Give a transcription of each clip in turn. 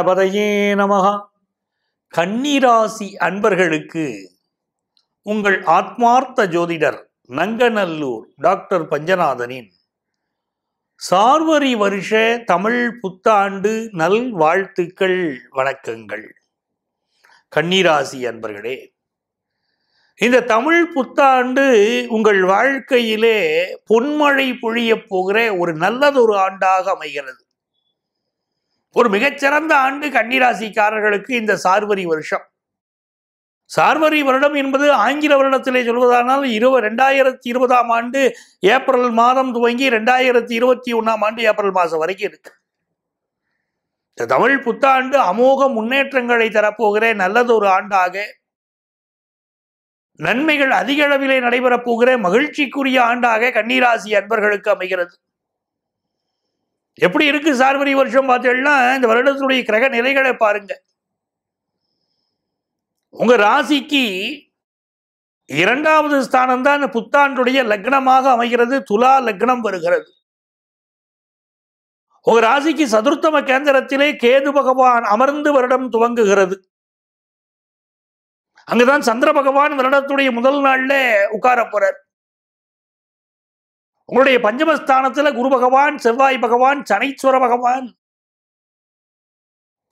கணபதையே நமகா கன்னிராசி அன்பர்களுக்கு உங்கள் ஆத்மார்த்த ஜோதிடர் நங்கநல்லூர் டாக்டர் பஞ்சநாதனின் சார்வரி வருஷ தமிழ் புத்தாண்டு நல் வாழ்த்துக்கள் வணக்கங்கள் கன்னிராசி அன்பர்களே இந்த தமிழ் புத்தாண்டு உங்கள் வாழ்க்கையிலே பொன்மழை பொழியப் போகிற ஒரு நல்லதொரு ஆண்டாக அமைகிறது ஒரு மிகச்சிறந்த ஆண்டு கன்னிராசிக்காரர்களுக்கு இந்த சார்வரி வருஷம் சார்வரி வருடம் என்பது ஆங்கில வருடத்திலே சொல்வதானால் இருவ ரெண்டாயிரத்தி இருபதாம் ஆண்டு ஏப்ரல் மாதம் துவங்கி ரெண்டாயிரத்தி இருபத்தி ஒன்றாம் ஆண்டு ஏப்ரல் மாதம் வரைக்கும் இருக்கு இந்த தமிழ் புத்தாண்டு அமோக முன்னேற்றங்களை தரப்போகிற நல்லது ஒரு ஆண்டாக நன்மைகள் அதிக அளவிலே நடைபெறப் போகிற மகிழ்ச்சிக்குரிய ஆண்டாக கன்னிராசி அன்பர்களுக்கு அமைகிறது எப்படி இருக்கு சார்வரி வருஷம் பார்த்தீங்கன்னா இந்த வருடத்துடைய கிரக நிலைகளை பாருங்க உங்க ராசிக்கு இரண்டாவது ஸ்தானம் தான் இந்த புத்தாண்டுடைய லக்னமாக அமைகிறது துலா லக்னம் வருகிறது உங்க ராசிக்கு சதுர்த்தம கேந்திரத்திலே கேது பகவான் அமர்ந்து வருடம் துவங்குகிறது அங்கதான் சந்திர பகவான் வருடத்துடைய முதல் நாள்ல உட்கார போறார் உங்களுடைய பஞ்சமஸ்தானத்துல குரு பகவான் செவ்வாய் பகவான் சனைஸ்வர பகவான்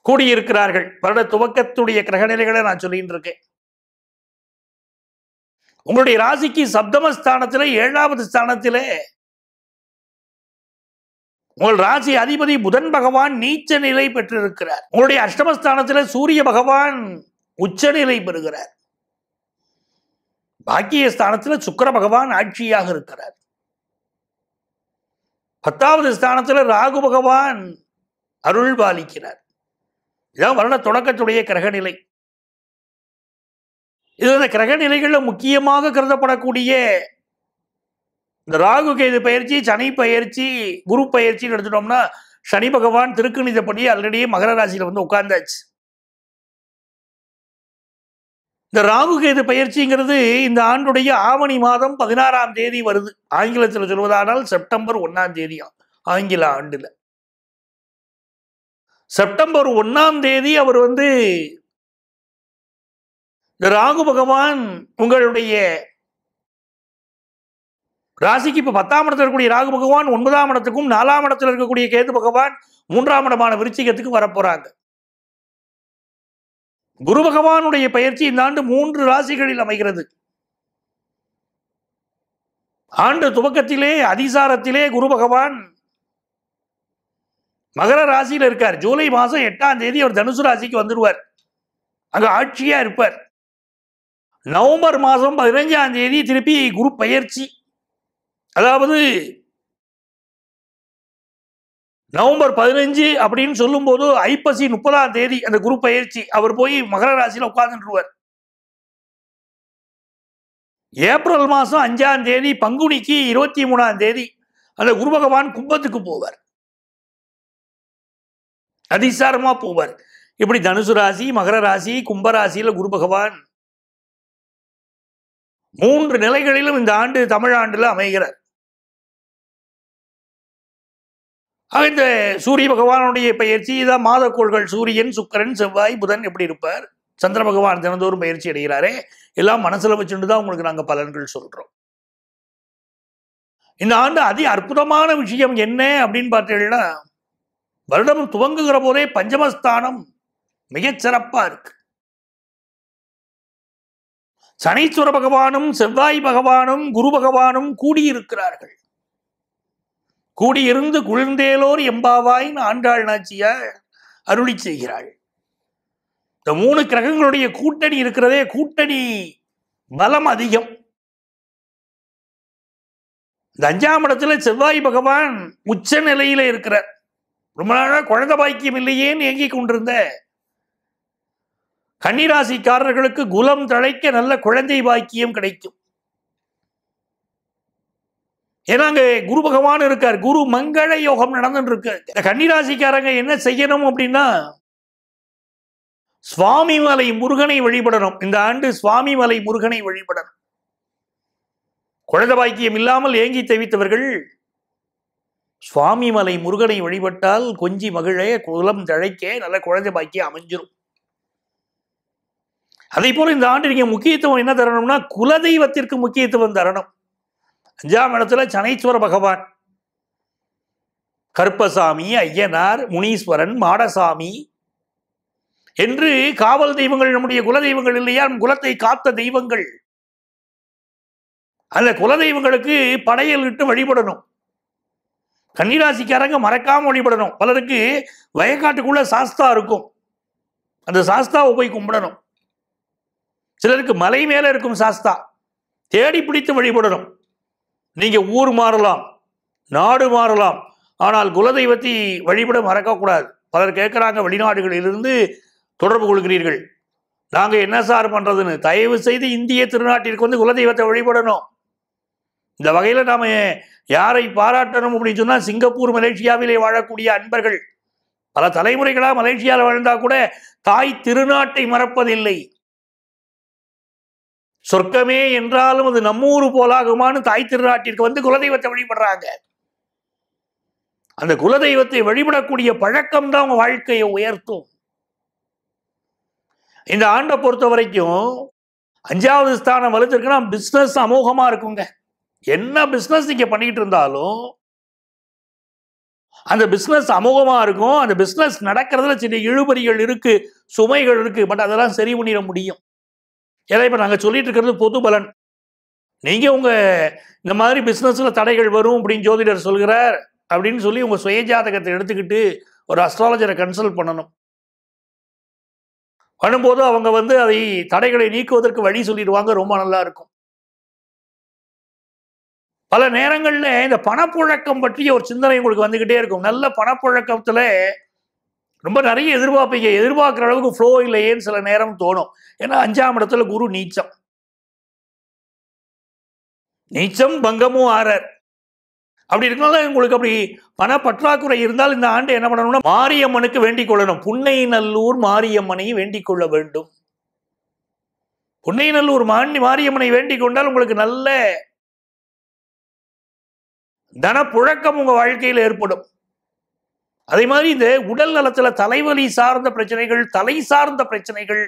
கூடியிருக்கிறார்கள் வருட துவக்கத்துடைய கிரகநிலைகளை நான் சொல்லிட்டு இருக்கேன் உங்களுடைய ராசிக்கு சப்தமஸ்தானத்தில் ஏழாவது ஸ்தானத்திலே உங்கள் ராசி அதிபதி புதன் பகவான் நீச்ச நிலை பெற்றிருக்கிறார் உங்களுடைய அஷ்டமஸ்தானத்தில் சூரிய பகவான் உச்ச நிலை பெறுகிறார் பாக்கிய ஸ்தானத்தில் சுக்கர பகவான் ஆட்சியாக இருக்கிறார் பத்தாவது ஸ்தானத்தில் ராகு பகவான் அருள் பாலிக்கிறார் இதான் வருட தொடக்கத்துடைய கிரகநிலை இது இந்த கிரகநிலைகளில் முக்கியமாக கருதப்படக்கூடிய இந்த ராகு கேது பயிற்சி சனி பயிற்சி குரு பயிற்சின்னு எடுத்துட்டோம்னா சனி பகவான் திருக்குணிதப்படி ஆல்ரெடி மகர ராசியில் வந்து உட்கார்ந்தாச்சு இந்த ராகுகேது பயிற்சிங்கிறது இந்த ஆண்டுடைய ஆவணி மாதம் பதினாறாம் தேதி வருது ஆங்கிலத்தில் சொல்வதானால் செப்டம்பர் ஒன்னாம் தேதியா ஆங்கில ஆண்டில் செப்டம்பர் ஒன்னாம் தேதி அவர் வந்து இந்த ராகு பகவான் உங்களுடைய ராசிக்கு இப்போ பத்தாம் இடத்துல இருக்கக்கூடிய ராகு பகவான் ஒன்பதாம் இடத்துக்கும் நாலாம் இடத்துல இருக்கக்கூடிய கேது பகவான் மூன்றாம் இடமான விருச்சிகத்துக்கு வரப்போகிறாங்க குரு பகவானுடைய பயிற்சி இந்த ஆண்டு மூன்று ராசிகளில் அமைகிறது ஆண்டு துவக்கத்திலே அதிசாரத்திலே குரு பகவான் மகர ராசியில் இருக்கார் ஜூலை மாதம் எட்டாம் தேதி அவர் தனுசு ராசிக்கு வந்துடுவார் அங்க ஆட்சியா இருப்பார் நவம்பர் மாதம் பதினஞ்சாம் தேதி திருப்பி குரு பயிற்சி அதாவது நவம்பர் பதினஞ்சு அப்படின்னு சொல்லும்போது ஐப்பசி முப்பதாம் தேதி அந்த குரு பயிற்சி அவர் போய் மகர ராசியில் உட்கார்ந்துருவார் ஏப்ரல் மாதம் அஞ்சாம் தேதி பங்குனிக்கு இருபத்தி மூணாம் தேதி அந்த குரு பகவான் கும்பத்துக்கு போவார் அதிசாரமாக போவார் இப்படி தனுசு ராசி மகர ராசி கும்பராசியில் குரு பகவான் மூன்று நிலைகளிலும் இந்த ஆண்டு தமிழ் ஆண்டில் அமைகிறார் ஆக இந்த சூரிய பகவானுடைய பயிற்சி இதான் மாதக்கோள்கள் சூரியன் சுக்கரன் செவ்வாய் புதன் எப்படி இருப்பார் சந்திர பகவான் தினந்தோறும் பயிற்சி அடைகிறாரே எல்லாம் மனசுல வச்சுட்டுதான் உங்களுக்கு நாங்க பலன்கள் சொல்றோம் இந்த ஆண்டு அதி அற்புதமான விஷயம் என்ன அப்படின்னு பார்த்தீங்கன்னா வருடம் துவங்குகிற போதே பஞ்சமஸ்தானம் மிகச்சிறப்பா இருக்கு சனீஸ்வர பகவானும் செவ்வாய் பகவானும் குரு பகவானும் கூடியிருக்கிறார்கள் கூடியிருந்து குளிர்ந்தேலோர் எம்பாவாயின் ஆண்டாள் நாச்சியார் அருளி செய்கிறாள் இந்த மூணு கிரகங்களுடைய கூட்டணி இருக்கிறதே கூட்டணி பலம் அதிகம் இந்த அஞ்சாம் இடத்துல செவ்வாய் பகவான் உச்ச நிலையில இருக்கிறார் ரொம்ப நாளாக குழந்தை பாக்கியம் இல்லையேன்னு ஏங்கி கொண்டிருந்த கன்னிராசிக்காரர்களுக்கு குலம் தழைக்க நல்ல குழந்தை பாக்கியம் கிடைக்கும் ஏன்னா அங்கே குரு பகவான் இருக்கார் குரு மங்கள யோகம் நடந்துட்டு இருக்கு இந்த கன்னிராசிக்காரங்க என்ன செய்யணும் அப்படின்னா சுவாமி மலை முருகனை வழிபடணும் இந்த ஆண்டு சுவாமி மலை முருகனை வழிபடணும் குழந்தை பாக்கியம் இல்லாமல் ஏங்கி தவித்தவர்கள் சுவாமி மலை முருகனை வழிபட்டால் கொஞ்சி மகிழ குலம் தழைக்க நல்ல குழந்தை பாக்கியம் அமைஞ்சிரும் அதே போல் இந்த ஆண்டு நீங்க முக்கியத்துவம் என்ன தரணும்னா குலதெய்வத்திற்கு முக்கியத்துவம் தரணும் அஞ்சாம் இடத்துல சனீஸ்வர பகவான் கருப்பசாமி ஐயனார் முனீஸ்வரன் மாடசாமி என்று காவல் தெய்வங்கள் நம்முடைய குல தெய்வங்கள் இல்லையா குலத்தை காத்த தெய்வங்கள் அந்த குல தெய்வங்களுக்கு படையல் இட்டு வழிபடணும் கன்னிராசிக்காரங்க மறக்காம வழிபடணும் பலருக்கு வயக்காட்டுக்குள்ள சாஸ்தா இருக்கும் அந்த சாஸ்தாவை போய் கும்பிடணும் சிலருக்கு மலை மேலே இருக்கும் சாஸ்தா தேடி பிடித்து வழிபடணும் நீங்கள் ஊர் மாறலாம் நாடு மாறலாம் ஆனால் குலதெய்வத்தை வழிபட மறக்கக்கூடாது பலர் கேட்குறாங்க வெளிநாடுகளிலிருந்து தொடர்பு கொள்கிறீர்கள் நாங்கள் என்ன சார் பண்ணுறதுன்னு தயவு செய்து இந்திய திருநாட்டிற்கு வந்து குலதெய்வத்தை வழிபடணும் இந்த வகையில் நாம் யாரை பாராட்டணும் அப்படின்னு சொன்னால் சிங்கப்பூர் மலேசியாவிலே வாழக்கூடிய அன்பர்கள் பல தலைமுறைகளாக மலேசியாவில் வாழ்ந்தால் கூட தாய் திருநாட்டை மறப்பதில்லை சொர்க்கமே என்றாலும் அது நம்மூர் போலாகுமான்னு தாய் திருநாட்டிற்கு வந்து குலதெய்வத்தை வழிபடுறாங்க அந்த குலதெய்வத்தை வழிபடக்கூடிய பழக்கம் தான் உங்கள் வாழ்க்கையை உயர்த்தும் இந்த ஆண்டை பொறுத்த வரைக்கும் அஞ்சாவது ஸ்தானம் வலுத்திருக்குன்னா பிஸ்னஸ் அமோகமாக இருக்குங்க என்ன பிஸ்னஸ் நீங்கள் பண்ணிக்கிட்டு இருந்தாலும் அந்த பிஸ்னஸ் அமோகமாக இருக்கும் அந்த பிஸ்னஸ் நடக்கிறதுல சின்ன இழுபறிகள் இருக்குது சுமைகள் இருக்குது பட் அதெல்லாம் சரி பண்ணிட முடியும் ஏன்னா இப்போ நாங்கள் சொல்லிட்டு இருக்கிறது பொது பலன் நீங்கள் உங்கள் இந்த மாதிரி பிஸ்னஸில் தடைகள் வரும் அப்படின்னு ஜோதிடர் சொல்கிறார் அப்படின்னு சொல்லி உங்கள் சுயஜாதகத்தை எடுத்துக்கிட்டு ஒரு அஸ்ட்ராலஜரை கன்சல்ட் பண்ணணும் பண்ணும்போது அவங்க வந்து அதை தடைகளை நீக்குவதற்கு வழி சொல்லிடுவாங்க ரொம்ப நல்லா இருக்கும் பல நேரங்களில் இந்த பணப்புழக்கம் பற்றிய ஒரு சிந்தனை உங்களுக்கு வந்துக்கிட்டே இருக்கும் நல்ல பணப்புழக்கத்தில் ரொம்ப நிறைய எதிர்பார்ப்பீங்க எதிர்பார்க்குற அளவுக்கு ஃப்ளோ இல்லையேன்னு சில நேரம் தோணும் ஏன்னா அஞ்சாம் இடத்துல குரு நீச்சம் நீச்சம் பங்கமும் ஆறர் அப்படி இருக்கனால உங்களுக்கு அப்படி பண பற்றாக்குறை இருந்தால் இந்த ஆண்டு என்ன பண்ணணும்னா மாரியம்மனுக்கு வேண்டிக் கொள்ளணும் புன்னை நல்லூர் மாரியம்மனையும் வேண்டிக் கொள்ள வேண்டும் புன்னை நல்லூர் மாண்டி மாரியம்மனை வேண்டிக் கொண்டால் உங்களுக்கு நல்ல தனப்புழக்கம் உங்கள் வாழ்க்கையில் ஏற்படும் அதே மாதிரி இந்த உடல் நலத்தில் தலைவலி சார்ந்த பிரச்சனைகள் தலை சார்ந்த பிரச்சனைகள்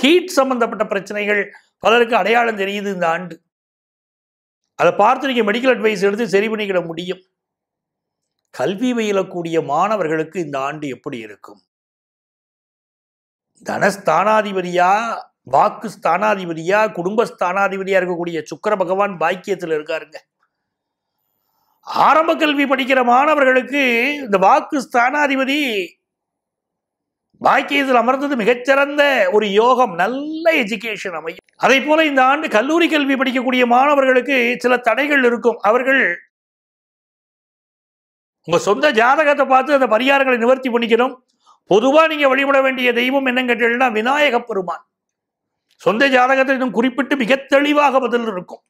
ஹீட் சம்பந்தப்பட்ட பிரச்சனைகள் பலருக்கு அடையாளம் தெரியுது இந்த ஆண்டு அதை பார்த்து நீங்கள் மெடிக்கல் அட்வைஸ் எடுத்து சரி பண்ணிக்கிட முடியும் கல்வி வயலக்கூடிய மாணவர்களுக்கு இந்த ஆண்டு எப்படி இருக்கும் தனஸ்தானாதிபதியா வாக்கு ஸ்தானாதிபதியா குடும்ப இருக்கக்கூடிய சுக்கர பகவான் பாக்கியத்தில் இருக்காருங்க ஆரம்ப கல்வி படிக்கிற மாணவர்களுக்கு இந்த வாக்கு ஸ்தானாதிபதி பாக்கியத்தில் அமர்ந்தது மிகச்சிறந்த ஒரு யோகம் நல்ல எஜுகேஷன் அமையும் அதே போல இந்த ஆண்டு கல்லூரி கல்வி படிக்கக்கூடிய மாணவர்களுக்கு சில தடைகள் இருக்கும் அவர்கள் உங்க சொந்த ஜாதகத்தை பார்த்து அந்த பரிகாரங்களை நிவர்த்தி பண்ணிக்கணும் பொதுவா நீங்க வழிபட வேண்டிய தெய்வம் என்னன்னு கேட்டீங்கன்னா விநாயக பெருமான் சொந்த ஜாதகத்தை இன்னும் குறிப்பிட்டு மிக தெளிவாக பதில் இருக்கும்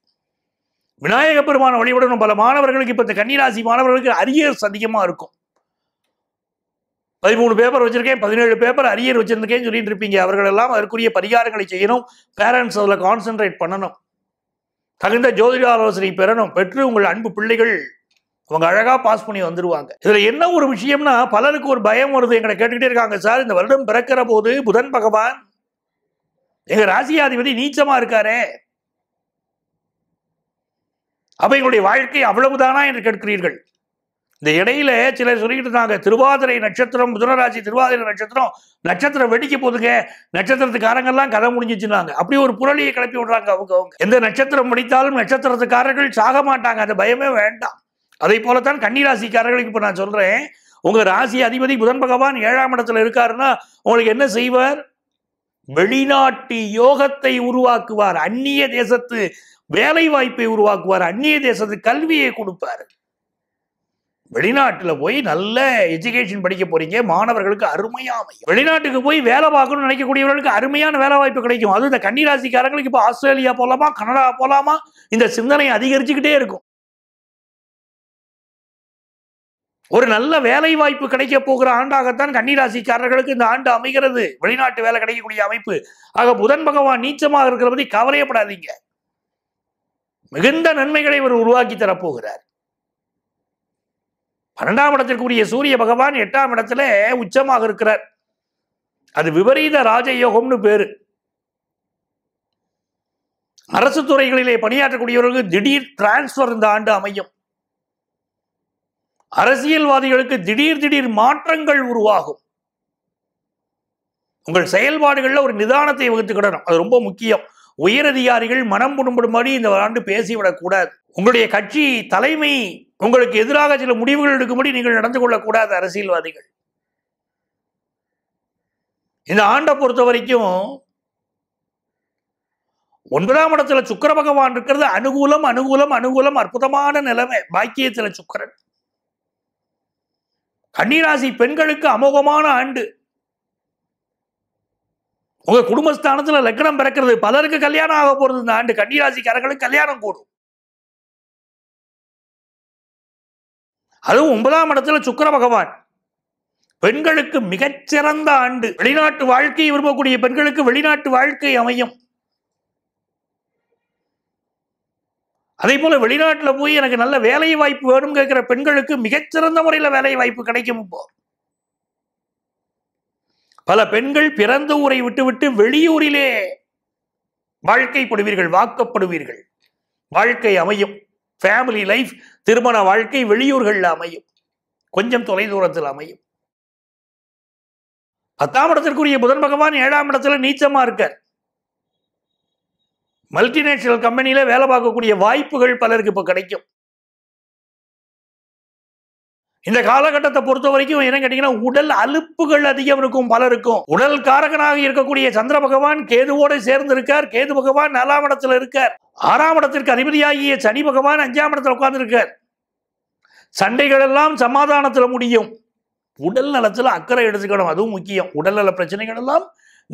விநாயக பெருமான வழிபடணும் பல மாணவர்களுக்கு இப்போ இந்த கன்னிராசி மாணவர்களுக்கு அரியர்ஸ் அதிகமாக இருக்கும் பதிமூணு பேப்பர் வச்சுருக்கேன் பதினேழு பேப்பர் அரியர் வச்சுருக்கேன்னு சொல்லிட்டு இருப்பீங்க அவர்கள் எல்லாம் அதற்குரிய பரிகாரங்களை செய்யணும் பேரண்ட்ஸ் அதில் கான்சென்ட்ரேட் பண்ணணும் தகுந்த ஜோதிட ஆலோசனை பெறணும் பெற்று உங்கள் அன்பு பிள்ளைகள் அவங்க அழகாக பாஸ் பண்ணி வந்துடுவாங்க இதில் என்ன ஒரு விஷயம்னா பலருக்கு ஒரு பயம் வருது எங்களை கேட்டுக்கிட்டே இருக்காங்க சார் இந்த வருடம் பிறக்கிற போது புதன் பகவான் எங்கள் ராசியாதிபதி நீச்சமாக இருக்காரே அப்போ எங்களுடைய வாழ்க்கை அவ்வளவுதானா என்று கேட்கிறீர்கள் இந்த இடையில சிலர் சொல்லிக்கிட்டு இருந்தாங்க திருவாதிரை நட்சத்திரம் புதனராசி திருவாதிரை நட்சத்திரம் நட்சத்திரம் வெடிக்க போதுங்க நட்சத்திரத்துக்காரங்கெல்லாம் கதை முடிஞ்சிச்சுனாங்க அப்படி ஒரு புரளியை கிளப்பி விடுறாங்க அவங்க அவங்க எந்த நட்சத்திரம் முடித்தாலும் நட்சத்திரத்துக்காரர்கள் சாக மாட்டாங்க அந்த பயமே வேண்டாம் அதை போலத்தான் கன்னிராசிக்காரர்களுக்கு இப்போ நான் சொல்கிறேன் உங்கள் ராசி அதிபதி புதன் பகவான் ஏழாம் இடத்துல இருக்காருன்னா உங்களுக்கு என்ன செய்வார் வெளிநாட்டு யோகத்தை உருவாக்குவார் அந்நிய தேசத்து வேலை வாய்ப்பை உருவாக்குவார் அந்நிய தேசத்து கல்வியை கொடுப்பார் வெளிநாட்டுல போய் நல்ல எஜுகேஷன் படிக்க போறீங்க மாணவர்களுக்கு அருமையா அமையும் வெளிநாட்டுக்கு போய் வேலை பார்க்கணும்னு நினைக்கக்கூடியவர்களுக்கு அருமையான வேலை வாய்ப்பு கிடைக்கும் அதுவும் இந்த கன்னிராசிக்காரங்களுக்கு இப்போ ஆஸ்திரேலியா போலாமா கனடா போகலாமா இந்த சிந்தனை அதிகரிச்சுக்கிட்டே இருக்கும் ஒரு நல்ல வேலை வாய்ப்பு கிடைக்க போகிற ஆண்டாகத்தான் கன்னிராசிக்காரர்களுக்கு இந்த ஆண்டு அமைகிறது வெளிநாட்டு வேலை கிடைக்கக்கூடிய அமைப்பு ஆக புதன் பகவான் நீச்சமாக இருக்கிற பத்தி கவலையப்படாதீங்க மிகுந்த நன்மைகளை இவர் உருவாக்கி தரப்போகிறார் பன்னெண்டாம் இடத்திற்குரிய சூரிய பகவான் எட்டாம் இடத்துல உச்சமாக இருக்கிறார் அது விபரீத ராஜயோகம்னு பேரு அரசு துறைகளிலே பணியாற்றக்கூடியவர்களுக்கு திடீர் டிரான்ஸ்பர் இந்த ஆண்டு அமையும் அரசியல்வாதிகளுக்கு திடீர் திடீர் மாற்றங்கள் உருவாகும் உங்கள் செயல்பாடுகளில் ஒரு நிதானத்தை வகுத்துக்கிடணும் அது ரொம்ப முக்கியம் உயரதிகாரிகள் மனம் புண்படும்படி இந்த ஆண்டு பேசிவிடக்கூடாது உங்களுடைய கட்சி தலைமை உங்களுக்கு எதிராக சில முடிவுகள் எடுக்கும்படி நீங்கள் நடந்து கொள்ளக்கூடாது அரசியல்வாதிகள் இந்த ஆண்டை பொறுத்த வரைக்கும் ஒன்பதாம் இடத்துல சுக்கர பகவான் இருக்கிறது அனுகூலம் அனுகூலம் அனுகூலம் அற்புதமான நிலைமை பாக்கியத்தில் சுக்கரன் கன்னிராசி பெண்களுக்கு அமோகமான ஆண்டு உங்க குடும்பஸ்தானத்துல லக்னம் பிறக்கிறது பலருக்கு கல்யாணம் ஆக போறது இந்த ஆண்டு கன்னிராசிக்காரர்களுக்கு கல்யாணம் கூடும் அதுவும் ஒன்பதாம் இடத்துல சுக்கர பகவான் பெண்களுக்கு மிகச்சிறந்த ஆண்டு வெளிநாட்டு வாழ்க்கையை விரும்பக்கூடிய பெண்களுக்கு வெளிநாட்டு வாழ்க்கை அமையும் அதே போல் வெளிநாட்டில் போய் எனக்கு நல்ல வேலை வாய்ப்பு வேணும் கேட்குற பெண்களுக்கு மிகச்சிறந்த முறையில் வேலை வாய்ப்பு கிடைக்கும் இப்போ பல பெண்கள் பிறந்த ஊரை விட்டுவிட்டு வெளியூரிலே வாழ்க்கைப்படுவீர்கள் வாக்கப்படுவீர்கள் வாழ்க்கை அமையும் ஃபேமிலி லைஃப் திருமண வாழ்க்கை வெளியூர்களில் அமையும் கொஞ்சம் தொலைதூரத்தில் அமையும் பத்தாம் இடத்திற்குரிய புதன் பகவான் ஏழாம் இடத்துல நீச்சமாக இருக்கார் மல்டிநேஷனல் கம்பெனியில் வேலை பார்க்கக்கூடிய வாய்ப்புகள் பலருக்கு இப்போ கிடைக்கும் இந்த காலகட்டத்தை பொறுத்த வரைக்கும் என்ன கேட்டீங்கன்னா உடல் அலுப்புகள் அதிகம் இருக்கும் பலருக்கும் உடல் காரகனாக இருக்கக்கூடிய சந்திர பகவான் கேதுவோடு சேர்ந்து இருக்கார் கேது பகவான் நாலாம் இடத்துல இருக்கார் ஆறாம் இடத்திற்கு அதிபதியாகிய சனி பகவான் அஞ்சாம் இடத்துல உட்கார்ந்துருக்கார் சண்டைகள் எல்லாம் சமாதானத்தில் முடியும் உடல் நலத்தில் அக்கறை எடுத்துக்கணும் அதுவும் முக்கியம் உடல்நல பிரச்சனைகள் எல்லாம்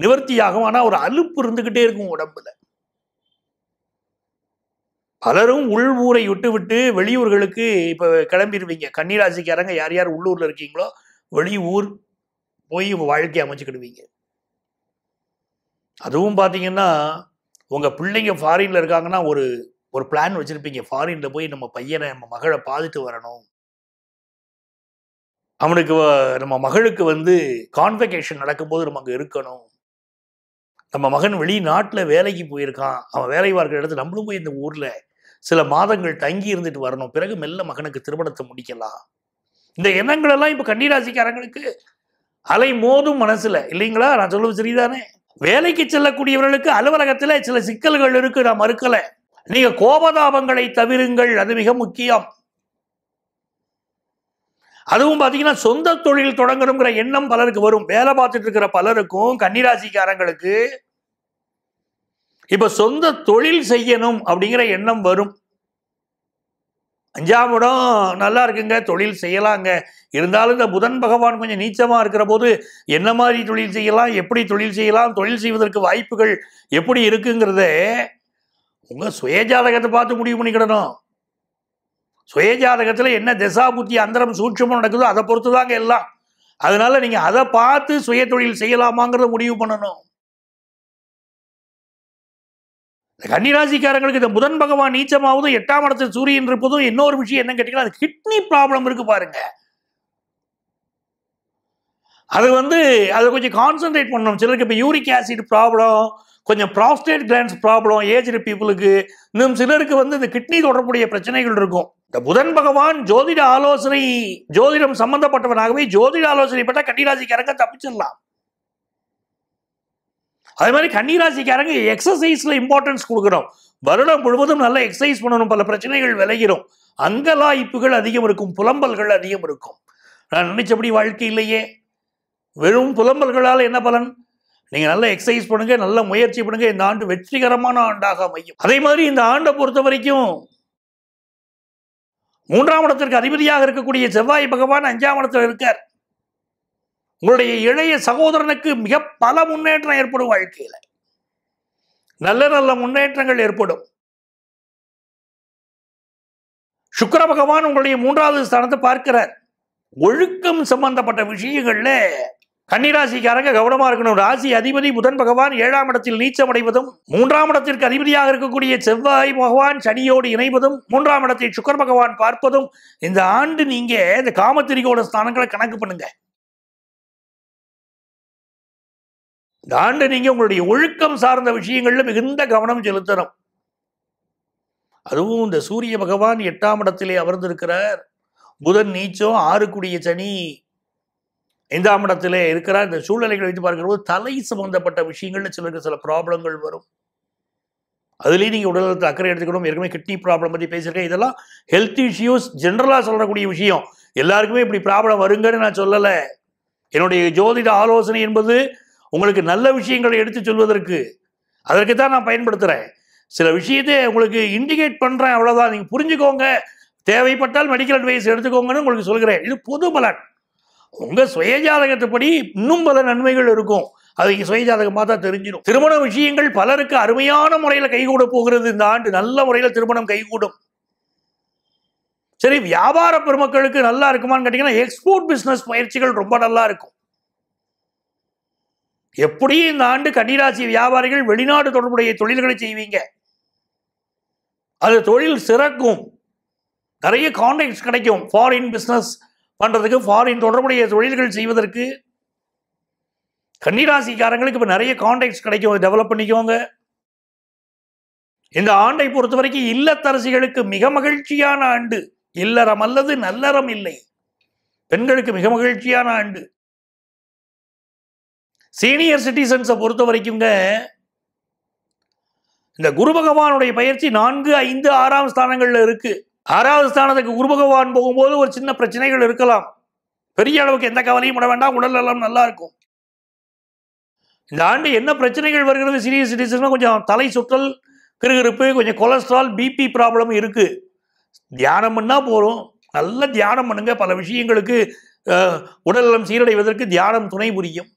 நிவர்த்தியாகும் ஆனால் ஒரு அலுப்பு இருந்துக்கிட்டே இருக்கும் உடம்புல பலரும் உள் ஊரை விட்டுவிட்டு வெளியூர்களுக்கு இப்போ கிளம்பிடுவீங்க கன்னிராசிக்காரங்க யார் யார் உள்ளூரில் இருக்கீங்களோ வெளியூர் போய் வாழ்க்கை அமைச்சுக்கிடுவீங்க அதுவும் பார்த்தீங்கன்னா உங்கள் பிள்ளைங்க ஃபாரினில் இருக்காங்கன்னா ஒரு ஒரு பிளான் வச்சுருப்பீங்க ஃபாரினில் போய் நம்ம பையனை நம்ம மகளை பார்த்துட்டு வரணும் அவனுக்கு நம்ம மகளுக்கு வந்து கான்வெகேஷன் நடக்கும்போது நம்ம அங்கே இருக்கணும் நம்ம மகன் வெளிநாட்டில் வேலைக்கு போயிருக்கான் அவன் வேலை பார்க்குற இடத்துல நம்மளும் போய் இந்த ஊரில் சில மாதங்கள் தங்கி இருந்துட்டு வரணும் பிறகு மெல்ல மகனுக்கு திருமணத்தை முடிக்கலாம் இந்த எண்ணங்கள் எல்லாம் இப்போ கன்னிராசிக்காரங்களுக்கு அலை மோதும் மனசுல இல்லைங்களா நான் சொல்லுவது சரிதானே வேலைக்கு செல்லக்கூடியவர்களுக்கு அலுவலகத்தில் சில சிக்கல்கள் இருக்கு நான் மறுக்கல நீங்க கோபதாபங்களை தவிருங்கள் அது மிக முக்கியம் அதுவும் பார்த்தீங்கன்னா சொந்த தொழில் தொடங்கணுங்கிற எண்ணம் பலருக்கு வரும் வேலை பார்த்துட்டு இருக்கிற பலருக்கும் கன்னிராசிக்காரங்களுக்கு இப்போ சொந்த தொழில் செய்யணும் அப்படிங்கிற எண்ணம் வரும் அஞ்சாம் இடம் நல்லா இருக்குங்க தொழில் செய்யலாங்க இருந்தாலும் இந்த புதன் பகவான் கொஞ்சம் நீச்சமாக இருக்கிற போது என்ன மாதிரி தொழில் செய்யலாம் எப்படி தொழில் செய்யலாம் தொழில் செய்வதற்கு வாய்ப்புகள் எப்படி இருக்குங்கிறத உங்கள் சுயஜாதகத்தை பார்த்து முடிவு பண்ணிக்கிடணும் சுயஜாதகத்தில் என்ன திசா புத்தி அந்தரம் சூட்சமும் நடக்குதோ அதை பொறுத்து தாங்க எல்லாம் அதனால் நீங்கள் அதை பார்த்து சுய தொழில் செய்யலாமாங்கிறத முடிவு பண்ணணும் இந்த கன்னிராசிக்காரங்களுக்கு இந்த புதன் பகவான் நீச்சமாவதும் எட்டாம் இடத்தில் சூரியன் இருப்பதும் இன்னொரு விஷயம் என்ன கேட்டீங்கன்னா அது கிட்னி ப்ராப்ளம் இருக்கு பாருங்க அது வந்து அதை கொஞ்சம் கான்சென்ட்ரேட் பண்ணணும் சிலருக்கு இப்போ யூரிக் ஆசிட் ப்ராப்ளம் கொஞ்சம் ப்ராஸ்டேட் கிளான்ஸ் ப்ராப்ளம் ஏஜ்டு பீப்புளுக்கு இன்னும் சிலருக்கு வந்து இந்த கிட்னி தொடர்புடைய பிரச்சனைகள் இருக்கும் இந்த புதன் பகவான் ஜோதிட ஆலோசனை ஜோதிடம் சம்பந்தப்பட்டவனாகவே ஜோதிட ஆலோசனை பட்டால் கன்னிராசிக்காரங்க தப்பிச்சிடலாம் அதே மாதிரி கன்னிராசிக்காரங்க எக்ஸசைஸில் இம்பார்ட்டன்ஸ் கொடுக்குறோம் வருடம் முழுவதும் நல்லா எக்ஸசைஸ் பண்ணணும் பல பிரச்சனைகள் விளைகிறோம் அங்கலாய்ப்புகள் அதிகம் இருக்கும் புலம்பல்கள் அதிகம் இருக்கும் நான் நினைச்சபடி வாழ்க்கை இல்லையே வெறும் புலம்பல்களால் என்ன பலன் நீங்கள் நல்லா எக்ஸசைஸ் பண்ணுங்க நல்ல முயற்சி பண்ணுங்க இந்த ஆண்டு வெற்றிகரமான ஆண்டாக அமையும் அதே மாதிரி இந்த ஆண்டை பொறுத்த வரைக்கும் மூன்றாம் இடத்திற்கு அதிபதியாக இருக்கக்கூடிய செவ்வாய் பகவான் அஞ்சாம் இடத்தில் இருக்கார் உங்களுடைய இளைய சகோதரனுக்கு மிக பல முன்னேற்றம் ஏற்படும் வாழ்க்கையில் நல்ல நல்ல முன்னேற்றங்கள் ஏற்படும் சுக்கர பகவான் உங்களுடைய மூன்றாவது ஸ்தானத்தை பார்க்கிறார் ஒழுக்கம் சம்பந்தப்பட்ட விஷயங்கள்ல கன்னிராசிக்காரங்க கவனமா இருக்கணும் ராசி அதிபதி புதன் பகவான் ஏழாம் இடத்தில் நீச்சம் அடைவதும் மூன்றாம் இடத்திற்கு அதிபதியாக இருக்கக்கூடிய செவ்வாய் பகவான் சனியோடு இணைவதும் மூன்றாம் இடத்தில் சுக்கர் பகவான் பார்ப்பதும் இந்த ஆண்டு நீங்க இந்த காமத்திரிகோட ஸ்தானங்களை கணக்கு பண்ணுங்க இந்த ஆண்டு நீங்கள் உங்களுடைய ஒழுக்கம் சார்ந்த விஷயங்களில் மிகுந்த கவனம் செலுத்தணும் அதுவும் இந்த சூரிய பகவான் எட்டாம் இடத்திலே அமர்ந்திருக்கிறார் புதன் நீச்சம் ஆறுக்குடிய சனி ஐந்தாம் இடத்திலே இருக்கிறார் இந்த சூழ்நிலைகளை வைத்து பார்க்கிற போது தலை சம்பந்தப்பட்ட விஷயங்கள்ல சிலருக்கு சில ப்ராப்ளங்கள் வரும் அதுலேயும் நீங்கள் உடல்நலத்தை அக்கறை எடுத்துக்கணும் ஏற்கனவே கிட்னி ப்ராப்ளம் பற்றி பேசியிருக்கேன் இதெல்லாம் ஹெல்த் இஷ்யூஸ் ஜென்ரலாக சொல்லக்கூடிய விஷயம் எல்லாருக்குமே இப்படி ப்ராப்ளம் வருங்கன்னு நான் சொல்லலை என்னுடைய ஜோதிட ஆலோசனை என்பது உங்களுக்கு நல்ல விஷயங்களை எடுத்து சொல்வதற்கு அதற்கு தான் நான் பயன்படுத்துகிறேன் சில விஷயத்தை உங்களுக்கு இண்டிகேட் பண்ணுறேன் அவ்வளோதான் நீங்கள் புரிஞ்சுக்கோங்க தேவைப்பட்டால் மெடிக்கல் அட்வைஸ் எடுத்துக்கோங்கன்னு உங்களுக்கு சொல்கிறேன் இது பொது பலன் உங்கள் சுயஜாதகத்தைப்படி இன்னும் பல நன்மைகள் இருக்கும் அது சுயஜாதகம் பார்த்தா தெரிஞ்சிடும் திருமண விஷயங்கள் பலருக்கு அருமையான முறையில் கைகூட போகிறது இந்த ஆண்டு நல்ல முறையில் திருமணம் கைகூடும் சரி வியாபார பெருமக்களுக்கு நல்லா இருக்குமான்னு கேட்டிங்கன்னா எக்ஸ்போர்ட் பிஸ்னஸ் பயிற்சிகள் ரொம்ப நல்லா இருக்கும் எப்படியும் இந்த ஆண்டு கன்னிராசி வியாபாரிகள் வெளிநாடு தொடர்புடைய தொழில்களை செய்வீங்க அது தொழில் சிறக்கும் நிறைய கான்டாக்ட்ஸ் கிடைக்கும் ஃபாரின் பிஸ்னஸ் பண்ணுறதுக்கு ஃபாரின் தொடர்புடைய தொழில்கள் செய்வதற்கு கன்னிராசிக்காரங்களுக்கு இப்போ நிறைய கான்டாக்ட்ஸ் கிடைக்கும் டெவலப் பண்ணிக்கோங்க இந்த ஆண்டை பொறுத்த வரைக்கும் இல்லத்தரசிகளுக்கு மிக மகிழ்ச்சியான ஆண்டு இல்லறம் அல்லது நல்லறம் இல்லை பெண்களுக்கு மிக மகிழ்ச்சியான ஆண்டு சீனியர் சிட்டிசன்ஸை பொறுத்த வரைக்குங்க இந்த குரு பகவானுடைய பயிற்சி நான்கு ஐந்து ஆறாம் ஸ்தானங்களில் இருக்குது ஆறாவது ஸ்தானத்துக்கு குரு பகவான் போகும்போது ஒரு சின்ன பிரச்சனைகள் இருக்கலாம் பெரிய அளவுக்கு எந்த கவலையும் விட வேண்டாம் உடல் எல்லாம் நல்லா இருக்கும் இந்த ஆண்டு என்ன பிரச்சனைகள் வருகிறது சீனியர் சிட்டிசன் கொஞ்சம் தலை சுற்றல் கிருகிருப்பு கொஞ்சம் கொலஸ்ட்ரால் பிபி ப்ராப்ளம் இருக்குது தியானம் பண்ணால் போகிறோம் நல்ல தியானம் பண்ணுங்கள் பல விஷயங்களுக்கு உடல் நலம் சீரடைவதற்கு தியானம் துணை புரியும்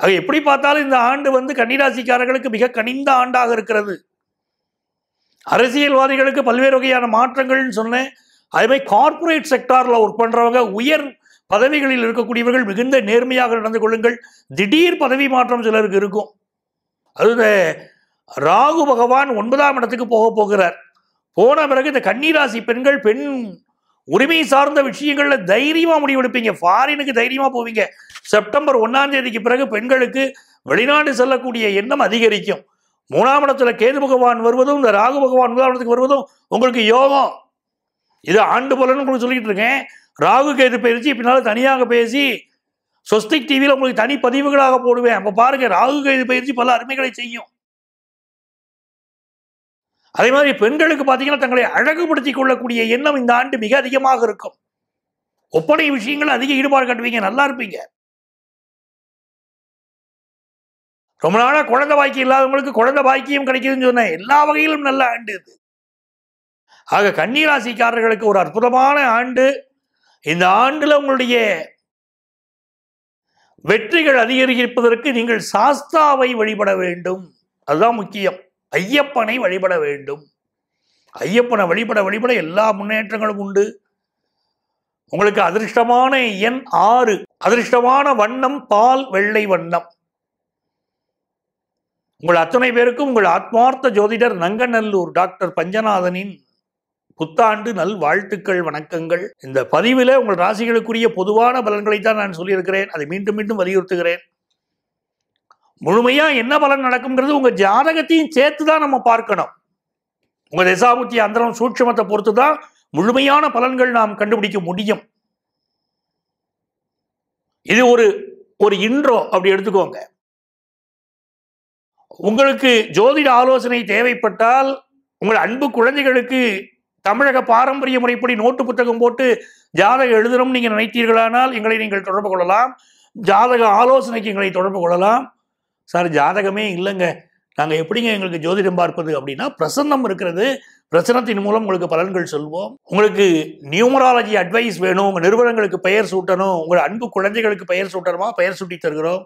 ஆக எப்படி பார்த்தாலும் இந்த ஆண்டு வந்து கன்னிராசிக்காரர்களுக்கு மிக கனிந்த ஆண்டாக இருக்கிறது அரசியல்வாதிகளுக்கு பல்வேறு வகையான மாற்றங்கள்னு சொன்னேன் அதே மாதிரி கார்ப்பரேட் செக்டாரில் ஒர்க் பண்ணுறவங்க உயர் பதவிகளில் இருக்கக்கூடியவர்கள் மிகுந்த நேர்மையாக நடந்து கொள்ளுங்கள் திடீர் பதவி மாற்றம் சிலருக்கு இருக்கும் அது ராகு பகவான் ஒன்பதாம் இடத்துக்கு போக போகிறார் போன பிறகு இந்த கன்னிராசி பெண்கள் பெண் உரிமை சார்ந்த விஷயங்கள்ல தைரியமா முடிவெடுப்பீங்க ஃபாரினுக்கு தைரியமா போவீங்க செப்டம்பர் ஒன்னாம் தேதிக்கு பிறகு பெண்களுக்கு வெளிநாடு செல்லக்கூடிய எண்ணம் அதிகரிக்கும் மூணாம் இடத்துல கேது பகவான் வருவதும் இந்த ராகு பகவான் முதலாம் இடத்துக்கு வருவதும் உங்களுக்கு யோகம் இது ஆண்டு போலன்னு உங்களுக்கு சொல்லிட்டு இருக்கேன் ராகு கேது பயிற்சி பின்னால் தனியாக பேசி சொஸ்திக் டிவியில் உங்களுக்கு தனி பதிவுகளாக போடுவேன் அப்போ பாருங்க ராகு கேது பயிற்சி பல அருமைகளை செய்யும் அதே மாதிரி பெண்களுக்கு பார்த்தீங்கன்னா தங்களை அழகுபடுத்திக் கொள்ளக்கூடிய எண்ணம் இந்த ஆண்டு மிக அதிகமாக இருக்கும் ஒப்பனை விஷயங்கள் அதிக ஈடுபாடு காட்டுவீங்க நல்லா இருப்பீங்க ரொம்ப நாளாக குழந்தை பாக்கியம் இல்லாதவங்களுக்கு குழந்தை பாக்கியம் கிடைக்குதுன்னு சொன்னேன் எல்லா வகையிலும் நல்ல ஆண்டு இது ஆக கன்னிராசிக்காரர்களுக்கு ஒரு அற்புதமான ஆண்டு இந்த ஆண்டில் உங்களுடைய வெற்றிகள் அதிகரிப்பதற்கு நீங்கள் சாஸ்தாவை வழிபட வேண்டும் அதுதான் முக்கியம் ஐயப்பனை வழிபட வேண்டும் ஐயப்பனை வழிபட வழிபட எல்லா முன்னேற்றங்களும் உண்டு உங்களுக்கு அதிர்ஷ்டமான எண் ஆறு அதிர்ஷ்டமான வண்ணம் பால் வெள்ளை வண்ணம் உங்கள் அத்தனை பேருக்கும் உங்கள் ஆத்மார்த்த ஜோதிடர் நங்கநல்லூர் டாக்டர் பஞ்சநாதனின் புத்தாண்டு நல் வாழ்த்துக்கள் வணக்கங்கள் இந்த பதிவில் உங்கள் ராசிகளுக்குரிய பொதுவான பலன்களைத்தான் நான் சொல்லியிருக்கிறேன் அதை மீண்டும் மீண்டும் வலியுறுத்துகிறேன் முழுமையாக என்ன பலன் நடக்குங்கிறது உங்கள் ஜாதகத்தையும் சேர்த்து தான் நம்ம பார்க்கணும் உங்கள் தசாபுத்தி அந்தரம் சூட்சமத்தை பொறுத்து தான் முழுமையான பலன்கள் நாம் கண்டுபிடிக்க முடியும் இது ஒரு ஒரு இன்றோ அப்படி எடுத்துக்கோங்க உங்களுக்கு ஜோதிட ஆலோசனை தேவைப்பட்டால் உங்கள் அன்பு குழந்தைகளுக்கு தமிழக பாரம்பரிய முறைப்படி நோட்டு புத்தகம் போட்டு ஜாதகம் எழுதணும்னு நீங்கள் நினைத்தீர்களானால் எங்களை நீங்கள் தொடர்பு கொள்ளலாம் ஜாதக ஆலோசனைக்கு எங்களை தொடர்பு கொள்ளலாம் சார் ஜாதகமே இல்லைங்க நாங்கள் எப்படிங்க எங்களுக்கு ஜோதிடம் பார்ப்பது அப்படின்னா பிரசன்னம் இருக்கிறது பிரசனத்தின் மூலம் உங்களுக்கு பலன்கள் சொல்வோம் உங்களுக்கு நியூமராலஜி அட்வைஸ் வேணும் உங்கள் நிறுவனங்களுக்கு பெயர் சூட்டணும் உங்கள் அன்பு குழந்தைகளுக்கு பெயர் சூட்டணுமா பெயர் சூட்டி தருகிறோம்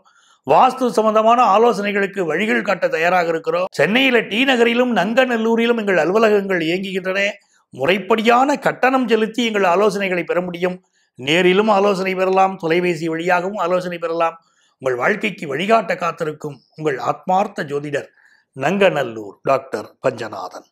வாஸ்து சம்பந்தமான ஆலோசனைகளுக்கு வழிகள் காட்ட தயாராக இருக்கிறோம் சென்னையில் டி நகரிலும் நங்கநல்லூரிலும் எங்கள் அலுவலகங்கள் இயங்குகின்றன முறைப்படியான கட்டணம் செலுத்தி எங்கள் ஆலோசனைகளை பெற முடியும் நேரிலும் ஆலோசனை பெறலாம் தொலைபேசி வழியாகவும் ஆலோசனை பெறலாம் உங்கள் வாழ்க்கைக்கு வழிகாட்ட காத்திருக்கும் உங்கள் ஆத்மார்த்த ஜோதிடர் நங்கநல்லூர் டாக்டர் பஞ்சநாதன்